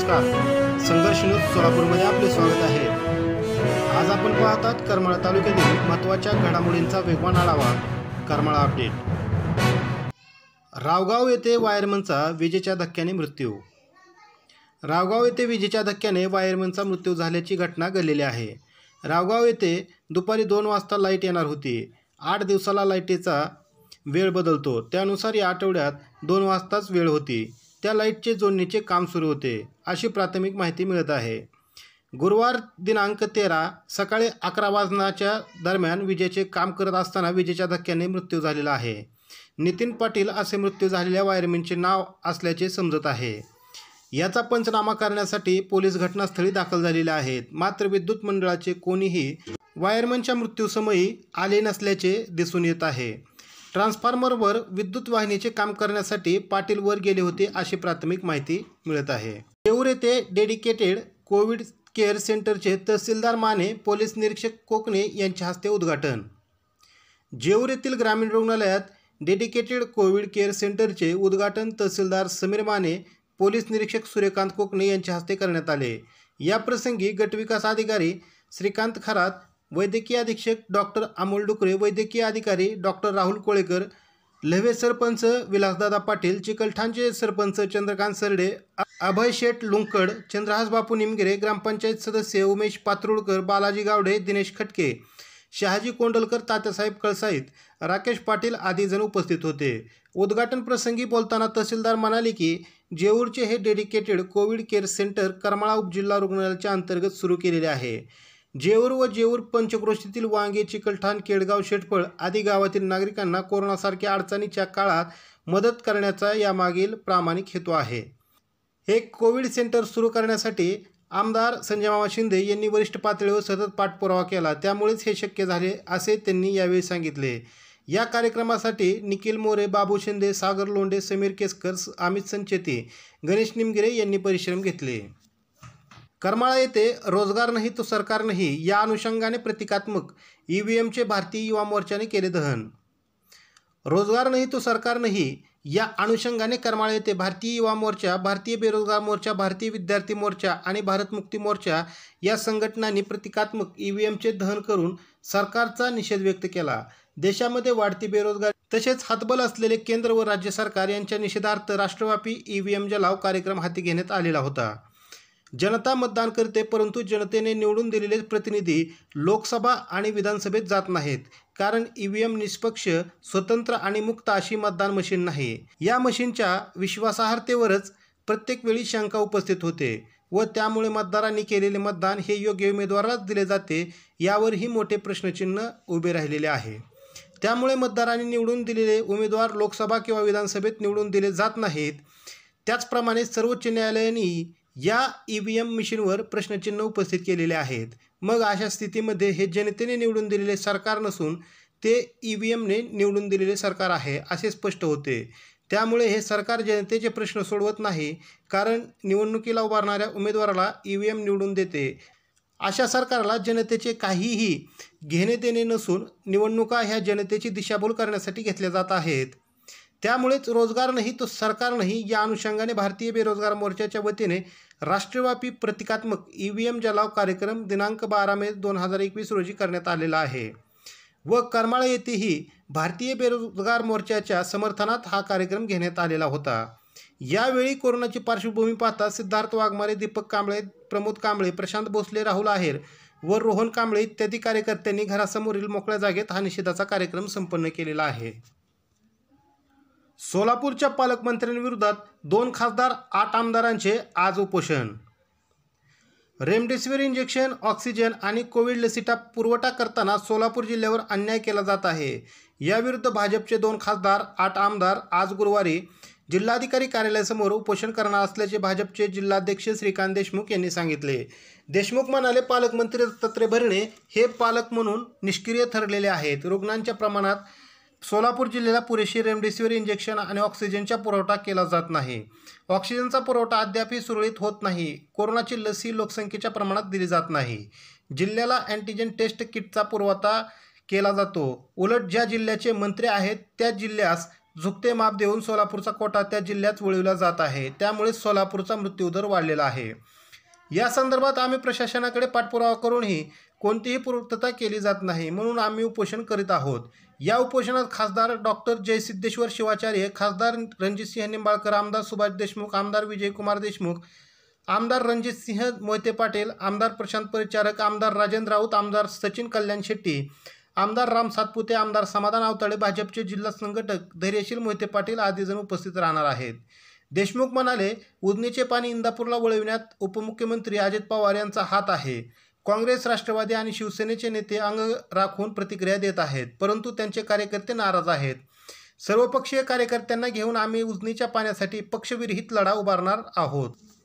नमस्कार संघर्ष न्यूज सोलापूरमध्ये आपले स्वागत आहे आज आपण पाहतात करमाळा तालुक्यातील महत्त्वाच्या घडामोडींचा वेगवान आढावा करमाळा अपडेट रावगाव येथे वायरमनचा विजेच्या धक्क्याने मृत्यू रावगाव येथे विजेच्या धक्क्याने वायरमनचा मृत्यू झाल्याची घटना घडलेली आहे रावगाव येथे दुपारी दोन वाजता लाईट येणार होती आठ दिवसाला लाईटीचा वेळ बदलतो त्यानुसार या आठवड्यात दोन वाजताच वेळ होती त्या लाईटचे जोडणीचे काम सुरू होते अशी प्राथमिक माहिती मिळत आहे गुरुवार दिनांक तेरा सकाळी अकरा वाजनाच्या दरम्यान विजेचे काम करत असताना विजेच्या धक्क्याने मृत्यू झालेला आहे नितीन पाटील असे मृत्यू झालेल्या वायरमनचे नाव असल्याचे समजत आहे याचा पंचनामा करण्यासाठी पोलीस घटनास्थळी दाखल झालेले आहेत मात्र विद्युत मंडळाचे कोणीही वायरमनच्या मृत्यूसमयी आले नसल्याचे दिसून येत आहे ट्रान्सफॉर्मरवर विद्युत वाहिनीचे काम करण्यासाठी पाटील वर गेले होते अशी प्राथमिक माहिती मिळत आहे येऊर येथे डेडिकेटेड कोविड केअर सेंटरचे तहसीलदार माने पोलीस निरीक्षक कोकणे यांच्या हस्ते उद्घाटन जेऊर येथील ग्रामीण रुग्णालयात डेडिकेटेड कोविड केअर सेंटरचे उद्घाटन तहसीलदार समीर माने पोलीस निरीक्षक सूर्यकांत कोकणे यांच्या हस्ते करण्यात आले याप्रसंगी गटविकास अधिकारी श्रीकांत खरात वैद्यकीय अधीक्षक डॉक्टर अमोल डुकरे वैद्यकीय अधिकारी डॉक्टर राहुल कोळेकर लवे सरपंच विलासदादा पाटील चिकलठाणचे सरपंच चंद्रकांत सरडे अभय शेठ लुंकड चंद्रहास बापू निमगिरे ग्रामपंचायत सदस्य उमेश पात्रुळकर बालाजी गावडे दिनेश खटके शहाजी कोंडलकर तात्यासाहेब कळसाईत राकेश पाटील आदीजण उपस्थित होते उद्घाटन प्रसंगी बोलताना तहसीलदार म्हणाले की जेऊरचे हे dedicated covid care centre Karmala उपजिल्हा रुग्णालयाच्या अंतर्गत सुरू केलेले आहे जेऊर व जेऊर पंचक्रोशीतील वांगे चिकलठाण केडगाव शेटफळ आदी गावातील नागरिकांना कोरोनासारख्या अडचणीच्या काळात मदत करण्याचा यामागील प्रामाणिक हेतू आहे हे कोविड सेंटर सुरू करण्यासाठी आमदार मामा शिंदे यांनी वरिष्ठ पातळीवर सतत पाठपुरावा केला त्यामुळेच हे शक्य झाले असे त्यांनी यावेळी सांगितले या कार्यक्रमासाठी निखिल मोरे बाबू शिंदे सागर लोंढे समीर केसकर अमित संचेती गणेश निमगिरे यांनी परिश्रम घेतले करमाळा येथे रोजगार नाही तो सरकार नाही या अनुषंगाने प्रतिकात्मक ईव्हीएमचे एमचे भारतीय युवा मोर्चाने केले दहन रोजगार नाही तो सरकार नाही या अनुषंगाने करमाळा येथे भारतीय युवा मोर्चा भारतीय बेरोजगार मोर्चा भारतीय विद्यार्थी मोर्चा आणि भारत मुक्ती मोर्चा या संघटनांनी प्रतिकात्मक ई व्ही एमचे दहन करून सरकारचा निषेध व्यक्त केला देशामध्ये वाढती बेरोजगारी तसेच हातबल असलेले केंद्र व राज्य सरकार यांच्या निषेधार्थ राष्ट्रव्यापी ई व्ही एम जलाव कार्यक्रम हाती घेण्यात आलेला होता जनता मतदान करते परंतु जनतेने निवडून दिलेले प्रतिनिधी लोकसभा आणि विधानसभेत जात नाहीत कारण ई व्ही एम निष्पक्ष स्वतंत्र आणि मुक्त अशी मतदान मशीन नाही या मशीनच्या विश्वासार्हतेवरच प्रत्येक वेळी शंका उपस्थित होते व त्यामुळे मतदारांनी केलेले मतदान हे योग्य उमेदवारालाच दिले जाते यावरही मोठे प्रश्नचिन्ह उभे राहिलेले आहे त्यामुळे मतदारांनी निवडून दिलेले उमेदवार लोकसभा किंवा विधानसभेत निवडून दिले जात नाहीत त्याचप्रमाणे सर्वोच्च न्यायालयाने या ई व्ही एम मशीनवर प्रश्नचिन्ह उपस्थित केलेले आहेत मग अशा स्थितीमध्ये हे जनतेने निवडून दिलेले सरकार नसून ते ई e व्ही एमने निवडून दिलेले सरकार आहे असे स्पष्ट होते त्यामुळे हे सरकार जनतेचे प्रश्न सोडवत नाही कारण निवडणुकीला उभारणाऱ्या उमेदवाराला ई व्ही एम निवडून देते अशा सरकारला जनतेचे काहीही घेणे देणे नसून निवडणुका ह्या जनतेची दिशाभूल करण्यासाठी घेतल्या जात आहेत त्यामुळेच रोजगार नाही तो सरकार नाही या अनुषंगाने भारतीय बेरोजगार मोर्चाच्या वतीने राष्ट्रव्यापी प्रतिकात्मक ई व्ही एम जलाव कार्यक्रम दिनांक बारा मे दोन हजार एकवीस रोजी करण्यात आलेला आहे व करमाळा येथेही भारतीय बेरोजगार मोर्चाच्या समर्थनात हा कार्यक्रम घेण्यात आलेला होता यावेळी कोरोनाची पार्श्वभूमी पाहता सिद्धार्थ वाघमारे दीपक कांबळे प्रमोद कांबळे प्रशांत भोसले राहुल आहेर व रोहन कांबळे इत्यादी कार्यकर्त्यांनी घरासमोरील मोकळ्या जागेत हा निषेधाचा कार्यक्रम संपन्न केलेला आहे सोलापूरच्या पालकमंत्र्यांविरोधात दोन खासदार आठ आमदारांचे आज उपोषण रेमडेसिवीर इंजेक्शन ऑक्सिजन आणि कोविड लसीटा पुरवठा करताना सोलापूर जिल्ह्यावर अन्याय केला जात आहे याविरुद्ध भाजपचे दोन खासदार आठ आमदार आज गुरुवारी जिल्हाधिकारी कार्यालयासमोर उपोषण करणार असल्याचे भाजपचे जिल्हाध्यक्ष श्रीकांत देशमुख यांनी सांगितले देशमुख म्हणाले पालकमंत्री दत्तात्रय भरणे हे पालक म्हणून निष्क्रिय ठरलेले आहेत रुग्णांच्या प्रमाणात सोलापूर जिल्ह्याला पुरेशी रेमडेसिवीर इंजेक्शन आणि ऑक्सिजनचा पुरवठा केला जात नाही ऑक्सिजनचा पुरवठा अद्यापही सुरळीत होत नाही कोरोनाची लसी लोकसंख्येच्या प्रमाणात दिली जात नाही जिल्ह्याला अँटीजेन टेस्ट किटचा पुरवठा केला जातो उलट ज्या जिल्ह्याचे मंत्री आहेत त्या जिल्ह्यास झुकते माप देऊन सोलापूरचा कोटा त्या जिल्ह्यात वळविला जात आहे त्यामुळे सोलापूरचा मृत्यूदर वाढलेला आहे या संदर्भात आम्ही प्रशासनाकडे पाठपुरावा करूनही कोणतीही पूर्तता केली जात नाही म्हणून आम्ही उपोषण करीत आहोत या उपोषणात खासदार डॉक्टर जयसिद्धेश्वर शिवाचार्य खासदार रणजितसिंह निंबाळकर आमदार सुभाष देशमुख आमदार विजयकुमार देशमुख आमदार रणजितसिंह मोहिते पाटील आमदार प्रशांत परिचारक आमदार राजेंद्र राऊत आमदार सचिन कल्याण शेट्टी आमदार राम सातपुते आमदार समाधान आवताळे भाजपचे जिल्हा संघटक धैर्यशील मोहिते पाटील आदीजण उपस्थित राहणार आहेत देशमुख म्हणाले उजनीचे पाणी इंदापूरला वळविण्यात उपमुख्यमंत्री अजित पवार यांचा हात आहे काँग्रेस राष्ट्रवादी आणि शिवसेनेचे नेते अंग राखून प्रतिक्रिया देत आहेत परंतु त्यांचे कार्यकर्ते नाराज आहेत सर्वपक्षीय कार्यकर्त्यांना घेऊन आम्ही उजनीच्या पाण्यासाठी पक्षविरहित लढा उभारणार आहोत